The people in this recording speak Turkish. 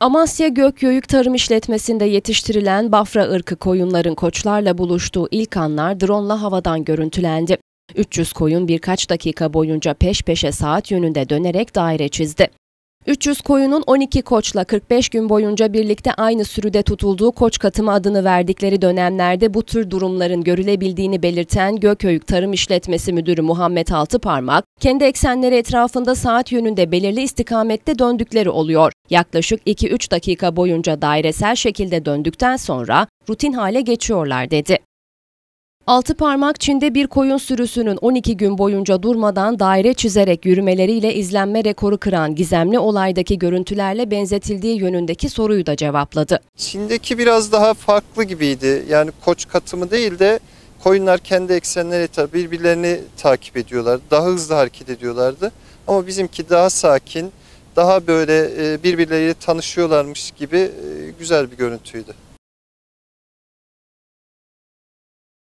Amasya Gökyöyük Tarım İşletmesi'nde yetiştirilen Bafra ırkı koyunların koçlarla buluştuğu ilk anlar dronla havadan görüntülendi. 300 koyun birkaç dakika boyunca peş peşe saat yönünde dönerek daire çizdi. 300 koyunun 12 koçla 45 gün boyunca birlikte aynı sürüde tutulduğu koç katımı adını verdikleri dönemlerde bu tür durumların görülebildiğini belirten Gököyük Tarım İşletmesi Müdürü Muhammed Altıparmak, kendi eksenleri etrafında saat yönünde belirli istikamette döndükleri oluyor. Yaklaşık 2-3 dakika boyunca dairesel şekilde döndükten sonra rutin hale geçiyorlar dedi. Altı parmak Çin'de bir koyun sürüsünün 12 gün boyunca durmadan daire çizerek yürümeleriyle izlenme rekoru kıran gizemli olaydaki görüntülerle benzetildiği yönündeki soruyu da cevapladı. Çin'deki biraz daha farklı gibiydi. Yani koç katımı değil de koyunlar kendi eksenleri birbirlerini takip ediyorlar. Daha hızlı hareket ediyorlardı. Ama bizimki daha sakin, daha böyle e, birbirleriyle tanışıyorlarmış gibi e, güzel bir görüntüydü.